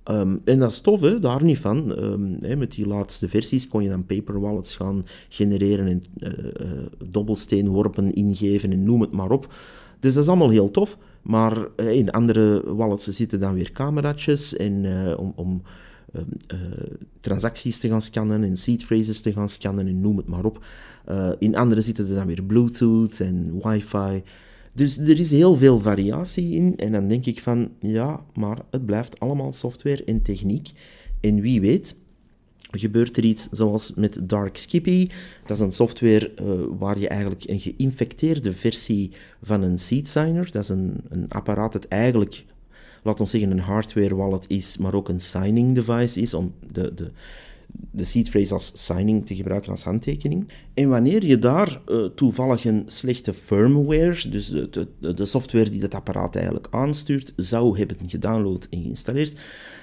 Ehm, en dat is tof, hè? daar niet van. Ehm, hè, met die laatste versies kon je dan paper wallets gaan genereren en uh, eh, uh, eh, dobbelsteenworpen ingeven en noem het maar op. Dus dat is allemaal heel tof. Maar eh, in andere wallets zitten dan weer cameraatjes en, om, om ehm, transacties te gaan scannen en seed phrases te gaan scannen en noem het maar op. in andere zitten er dan weer Bluetooth en wifi. Dus er is heel veel variatie in. En dan denk ik van, ja, maar het blijft allemaal software en techniek. En wie weet, gebeurt er iets zoals met Dark Skippy. Dat is een software eh, waar je eigenlijk een geïnfecteerde versie van een seed signer, dat is een, een apparaat dat eigenlijk, laten we zeggen, een hardware wallet is, maar ook een signing device is, om de, de, de seedphrase als signing te gebruiken als handtekening. En wanneer je daar eh, toevallig een slechte firmware, dus de, de, de, software die dat apparaat eigenlijk aanstuurt, zou hebben gedownload en geïnstalleerd,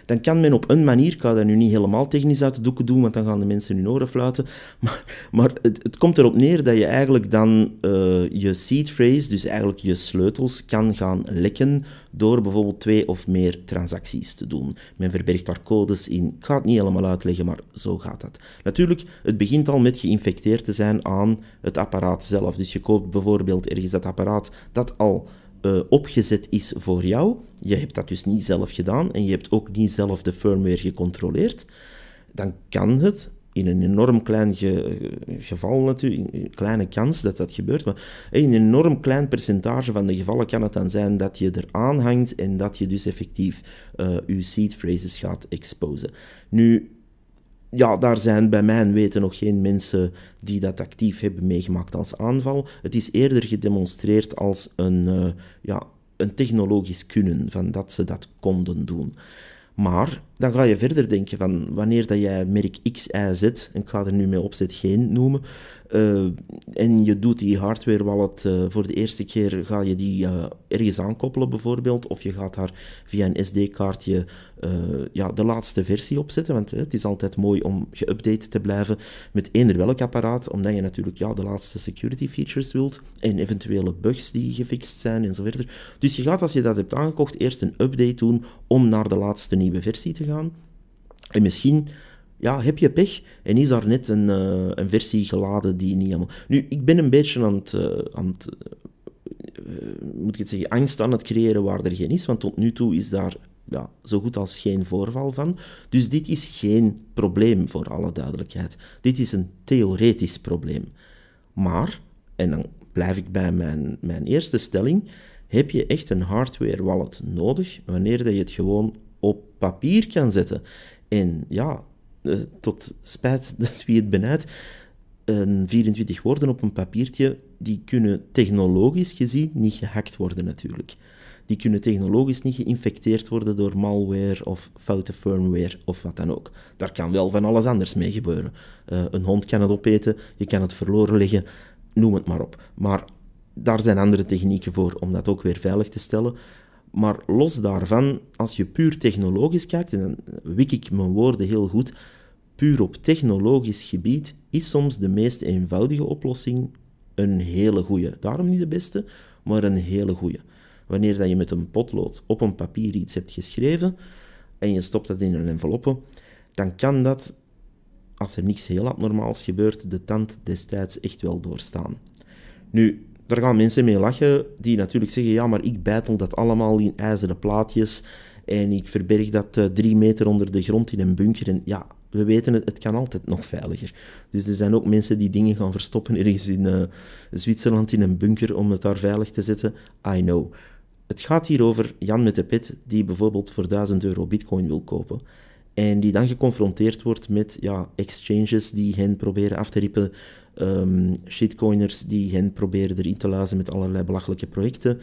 dan kan men op een manier, ik ga dat nu niet helemaal technisch uit de doeken doen, want dan gaan de mensen hun oren fluiten, <laughs> maar, maar het, het komt erop neer dat je eigenlijk dan eh, je seed phrase, dus eigenlijk je sleutels, kan gaan lekken door bijvoorbeeld twee of meer transacties te doen. Men verbergt daar codes in. Ik ga het niet helemaal uitleggen, maar zo gaat dat. Natuurlijk, het begint al met geïnfecteerd te zijn aan het apparaat zelf. Dus je koopt bijvoorbeeld ergens dat apparaat dat al eh, opgezet is voor jou. Je hebt dat dus niet zelf gedaan en je hebt ook niet zelf de firmware gecontroleerd. Dan kan het, in een enorm klein geval natuurlijk, een kleine kans dat dat gebeurt, maar eh, in een enorm klein percentage van de gevallen kan het dan zijn dat je er aanhangt en dat je dus effectief eh, je seed phrases gaat exposen. Nu, ja, daar zijn bij mijn weten nog geen mensen die dat actief hebben meegemaakt als aanval. Het is eerder gedemonstreerd als een, eh, ja, een technologisch kunnen, van dat ze dat konden doen. Maar dan ga je verder denken van wanneer dat jij merk X, Y, Z, en ik ga er nu mee opzet geen noemen, eh, en je doet die hardware wallet uh, voor de eerste keer, ga je die uh, ergens aankoppelen bijvoorbeeld, of je gaat haar via een SD-kaartje eh, ja, de laatste versie opzetten. Want het is altijd mooi om geüpdate te blijven met eender welk apparaat, omdat je natuurlijk ja, de laatste security features wilt en eventuele bugs die gefixt zijn en zo verder. Dus je gaat als je dat hebt aangekocht eerst een update doen om naar de laatste nieuwe versie te gaan. En misschien ja, heb je pech en is daar net een, eh, een versie geladen die niet helemaal... Nu, ik ben een beetje aan het... Eh, aan het moet ik het zeggen, angst aan het creëren waar er geen is, want tot nu toe is daar ja, zo goed als geen voorval van. Dus dit is geen probleem voor alle duidelijkheid. Dit is een theoretisch probleem. Maar, en dan blijf ik bij mijn, mijn eerste stelling, heb je echt een hardware wallet nodig wanneer je het gewoon op papier kan zetten. En ja, eh, tot spijt <laughs> dat wie het benijdt, een 24 woorden op een papiertje, die kunnen technologisch gezien niet gehackt worden natuurlijk. Die kunnen technologisch niet geïnfecteerd worden door malware of foute firmware of wat dan ook. Daar kan wel van alles anders mee gebeuren. Eh, een hond kan het opeten, je kan het verloren leggen, noem het maar op. Maar daar zijn andere technieken voor om dat ook weer veilig te stellen. Maar los daarvan, als je puur technologisch kijkt, en dan wik ik mijn woorden heel goed, puur op technologisch gebied is soms de meest eenvoudige oplossing een hele goede. Daarom niet de beste, maar een hele goede. Wanneer dat je met een potlood op een papier iets hebt geschreven en je stopt dat in een enveloppe, dan kan dat, als er niks heel abnormaals gebeurt, de tand destijds echt wel doorstaan. Nu, daar gaan mensen mee lachen die natuurlijk zeggen, ja, maar ik bijtel dat allemaal in ijzeren plaatjes en ik verberg dat eh, drie meter onder de grond in een bunker. En ja, we weten het, het kan altijd nog veiliger. Dus er zijn ook mensen die dingen gaan verstoppen ergens in eh, Zwitserland in een bunker om het daar veilig te zetten. I know. Het gaat hier over Jan met de pet die bijvoorbeeld voor 1000 euro bitcoin wil kopen. En die dan geconfronteerd wordt met ja, exchanges die hen proberen af te rippen. Ehm, shitcoiners die hen proberen erin te lazen met allerlei belachelijke projecten.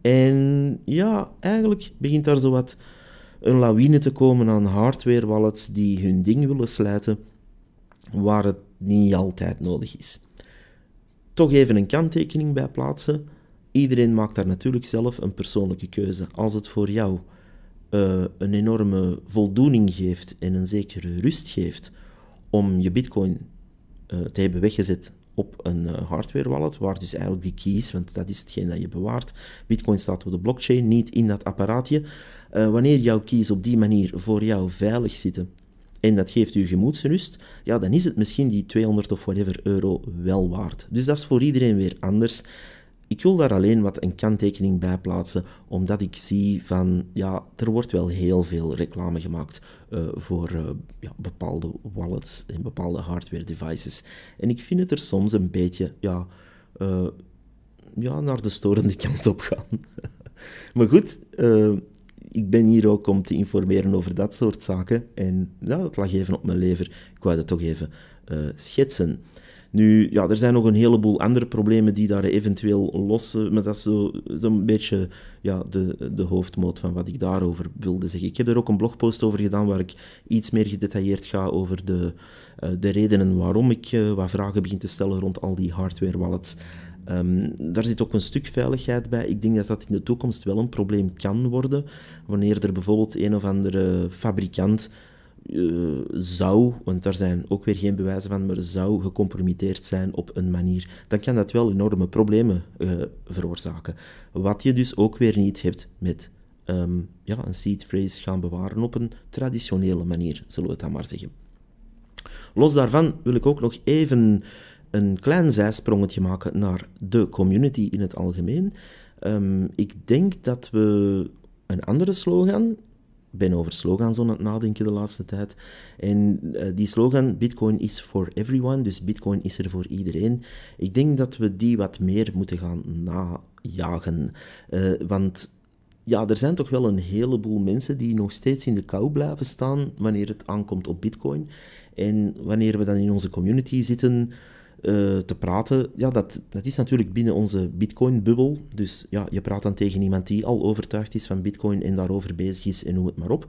En ja, eigenlijk begint daar zowat een lawine te komen aan hardware wallets die hun ding willen slijten, waar het niet altijd nodig is. Toch even een kanttekening bij plaatsen. Iedereen maakt daar natuurlijk zelf een persoonlijke keuze. Als het voor jou eh, een enorme voldoening geeft en een zekere rust geeft om je bitcoin eh, te hebben weggezet op een eh, hardware wallet, waar dus eigenlijk die keys, want dat is hetgeen dat je bewaart. Bitcoin staat op de blockchain, niet in dat apparaatje. wanneer jouw keys op die manier voor jou veilig zitten en dat geeft je gemoedsrust, ja, dan is het misschien die 200 of whatever euro wel waard. Dus dat is voor iedereen weer anders. Ik wil daar alleen wat een kanttekening bij plaatsen, omdat ik zie van, ja, er wordt wel heel veel reclame gemaakt eh, voor eh, ja, bepaalde wallets en bepaalde hardware devices. En ik vind het er soms een beetje, ja, eh, ja naar de storende <laughs> kant op gaan. <laughs> maar goed, ik ben hier ook om te informeren over dat soort zaken. En ja, dat lag even op mijn lever. Ik wou dat toch even schetsen. Nu, ja, er zijn nog een heleboel andere problemen die daar eventueel lossen, maar dat is zo'n zo beetje ja, de, de hoofdmoot van wat ik daarover wilde zeggen. Ik heb er ook een blogpost over gedaan waar ik iets meer gedetailleerd ga over de, eh, de redenen waarom ik eh, wat vragen begin te stellen rond al die hardware wallets. Ehm, daar zit ook een stuk veiligheid bij. Ik denk dat dat in de toekomst wel een probleem kan worden, wanneer er bijvoorbeeld een of andere fabrikant eh, zou, want daar zijn ook weer geen bewijzen van, maar zou gecompromitteerd zijn op een manier, dan kan dat wel enorme problemen eh, veroorzaken. Wat je dus ook weer niet hebt met ehm, ja, een seed phrase gaan bewaren op een traditionele manier, zullen we het dan maar zeggen. Los daarvan wil ik ook nog even een klein zijsprongetje maken naar de community in het algemeen. Ehm, ik denk dat we een andere slogan ben over slogans aan het nadenken de laatste tijd. En eh, die slogan, Bitcoin is for everyone, dus Bitcoin is er voor iedereen. Ik denk dat we die wat meer moeten gaan najagen. Eh, want ja, er zijn toch wel een heleboel mensen die nog steeds in de kou blijven staan wanneer het aankomt op Bitcoin. En wanneer we dan in onze community zitten, eh, te praten, ja, dat, dat is natuurlijk binnen onze Bitcoin-bubbel. Dus ja, je praat dan tegen iemand die al overtuigd is van Bitcoin en daarover bezig is en noem het maar op.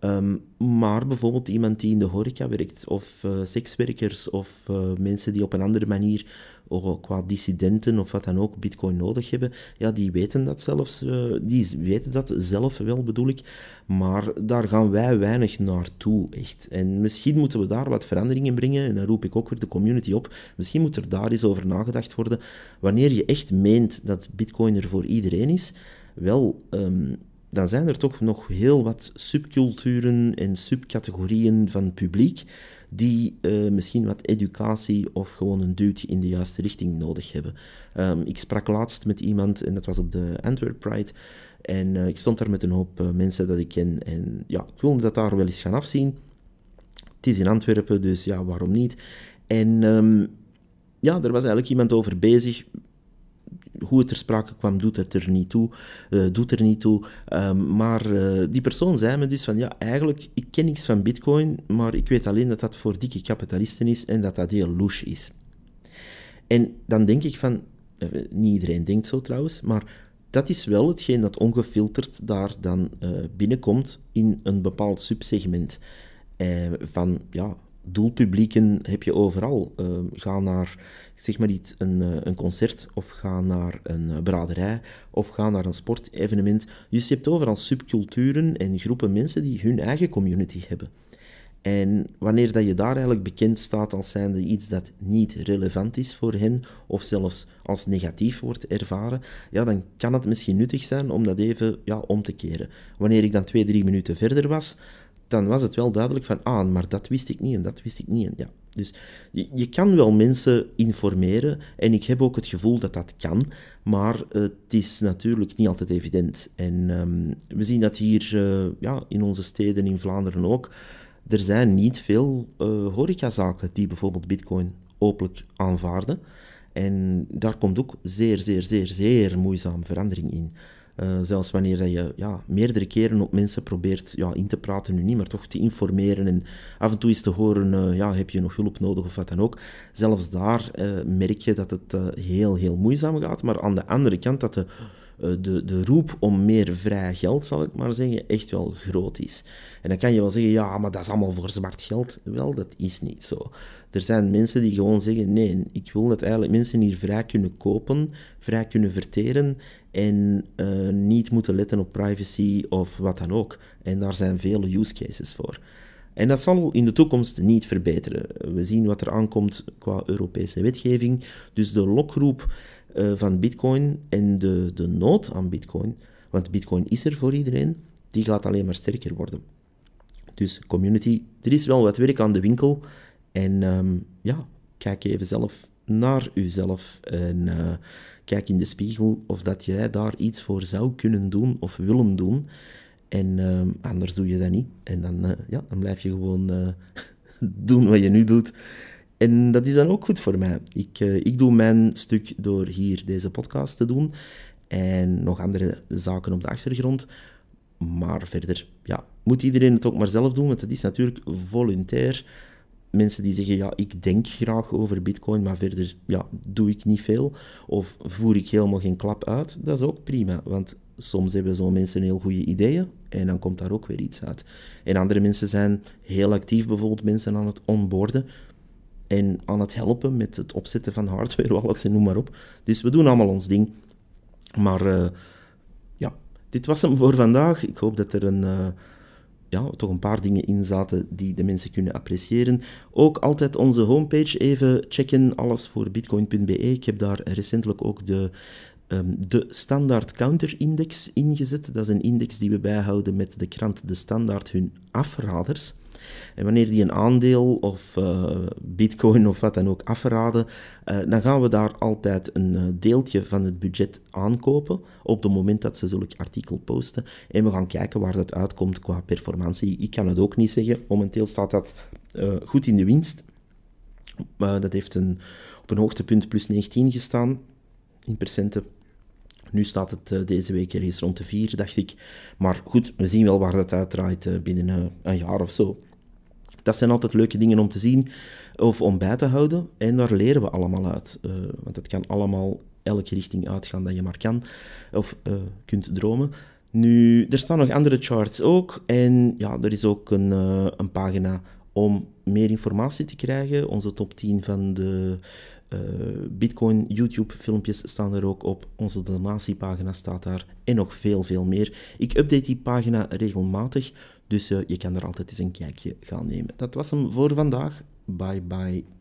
Ehm, maar bijvoorbeeld iemand die in de horeca werkt, of eh, sekswerkers, of eh, mensen die op een andere manier, of qua dissidenten of wat dan ook, bitcoin nodig hebben, ja, die weten dat zelfs, eh, die weten dat zelf wel, bedoel ik. Maar daar gaan wij weinig naartoe, echt. En misschien moeten we daar wat verandering in brengen, en dan roep ik ook weer de community op. Misschien moet er daar eens over nagedacht worden, wanneer je echt meent dat bitcoin er voor iedereen is, wel... Ehm, dan zijn er toch nog heel wat subculturen en subcategorieën van publiek die eh, misschien wat educatie of gewoon een duwtje in de juiste richting nodig hebben. Ehm, ik sprak laatst met iemand, en dat was op de Antwerp Pride, en eh, ik stond daar met een hoop eh, mensen dat ik ken. En ja, ik wilde dat daar wel eens gaan afzien. Het is in Antwerpen, dus ja, waarom niet? En ehm, ja, er was eigenlijk iemand over bezig hoe het ter sprake kwam, doet het er niet toe. Eh, doet er niet toe. Ehm, maar eh, die persoon zei me dus van, ja, eigenlijk, ik ken niks van bitcoin, maar ik weet alleen dat dat voor dikke kapitalisten is en dat dat heel louche is. En dan denk ik van, eh, niet iedereen denkt zo trouwens, maar dat is wel hetgeen dat ongefilterd daar dan binnenkomt in een bepaald subsegment van ja, doelpublieken heb je overal. Ehm, ga naar, zeg maar iets, een, eh, een concert of ga naar een eh, braderij of ga naar een sportevenement. Dus je hebt overal subculturen en groepen mensen die hun eigen community hebben. En wanneer dat je daar eigenlijk bekend staat als zijnde iets dat niet relevant is voor hen, of zelfs als negatief wordt ervaren, ja, dan kan het misschien nuttig zijn om dat even ja, om te keren. Wanneer ik dan twee, drie minuten verder was, dan was het wel duidelijk van, ah, maar dat wist ik niet en dat wist ik niet. En ja. Dus je, je kan wel mensen informeren en ik heb ook het gevoel dat dat kan, maar het is natuurlijk niet altijd evident. En ehm, we zien dat hier eh, ja, in onze steden, in Vlaanderen ook, er zijn niet veel uh, horecazaken die bijvoorbeeld bitcoin openlijk aanvaarden. En daar komt ook zeer, zeer, zeer, zeer moeizaam verandering in. Eh, zelfs wanneer dat je ja, meerdere keren op mensen probeert ja, in te praten, nu niet, maar toch te informeren en af en toe eens te horen, eh, ja, heb je nog hulp nodig of wat dan ook. Zelfs daar eh, merk je dat het heel, heel moeizaam gaat. Maar aan de andere kant dat de, de, de roep om meer vrij geld, zal ik maar zeggen, echt wel groot is. En dan kan je wel zeggen, ja, maar dat is allemaal voor zwart geld. Wel, dat is niet zo. Er zijn mensen die gewoon zeggen, nee, ik wil dat eigenlijk mensen hier vrij kunnen kopen, vrij kunnen verteren en eh, niet moeten letten op privacy of wat dan ook. En daar zijn veel use cases voor. En dat zal in de toekomst niet verbeteren. We zien wat er aankomt qua Europese wetgeving. Dus de lokroep eh, van Bitcoin en de, de nood aan Bitcoin, want Bitcoin is er voor iedereen, die gaat alleen maar sterker worden. Dus community, er is wel wat werk aan de winkel. En ehm, ja, kijk even zelf naar uzelf en eh, Kijk in de spiegel of dat jij daar iets voor zou kunnen doen of willen doen. En eh, anders doe je dat niet. En dan, eh, ja, dan blijf je gewoon eh, <laughs> doen wat je nu doet. En dat is dan ook goed voor mij. Ik, ik doe mijn stuk door hier deze podcast te doen. En nog andere zaken op de achtergrond. Maar verder, ja, moet iedereen het ook maar zelf doen, want het is natuurlijk voluntair mensen die zeggen, ja, ik denk graag over bitcoin, maar verder ja, doe ik niet veel. Of voer ik helemaal geen klap uit. Dat is ook prima, want soms hebben zo'n mensen heel goede ideeën en dan komt daar ook weer iets uit. En andere mensen zijn heel actief, bijvoorbeeld mensen aan het onboarden en aan het helpen met het opzetten van hardware, wat en noem maar op. Dus we doen allemaal ons ding. Maar eh, ja, dit was hem voor vandaag. Ik hoop dat er een... Eh, ja, toch een paar dingen in zaten die de mensen kunnen appreciëren. Ook altijd onze homepage even checken, alles voor bitcoin.be. Ik heb daar recentelijk ook de, um, de standaard counter index ingezet. Dat is een index die we bijhouden met de krant De Standaard hun afraders. En wanneer die een aandeel of eh, bitcoin of wat dan ook afraden, eh, dan gaan we daar altijd een eh, deeltje van het budget aankopen op het moment dat ze zulk artikel posten. En we gaan kijken waar dat uitkomt qua performantie. Ik kan het ook niet zeggen. Momenteel staat dat goed in de winst. dat heeft een, op een hoogtepunt plus 19 gestaan in procenten. Nu staat het deze week ergens rond de 4, dacht ik. Maar goed, we zien wel waar dat uitdraait binnen een jaar of zo. Dat zijn altijd leuke dingen om te zien of om bij te houden. En daar leren we allemaal uit. Eh, want het kan allemaal elke richting uitgaan dat je maar kan of eh, kunt dromen. Nu, er staan nog andere charts ook. En ja, er is ook een, eh, een pagina om meer informatie te krijgen. Onze top 10 van de Bitcoin YouTube-filmpjes staan er ook op. Onze donatiepagina staat daar en nog veel, veel meer. Ik update die pagina regelmatig, dus eh, je kan er altijd eens een kijkje gaan nemen. Dat was hem voor vandaag. Bye bye.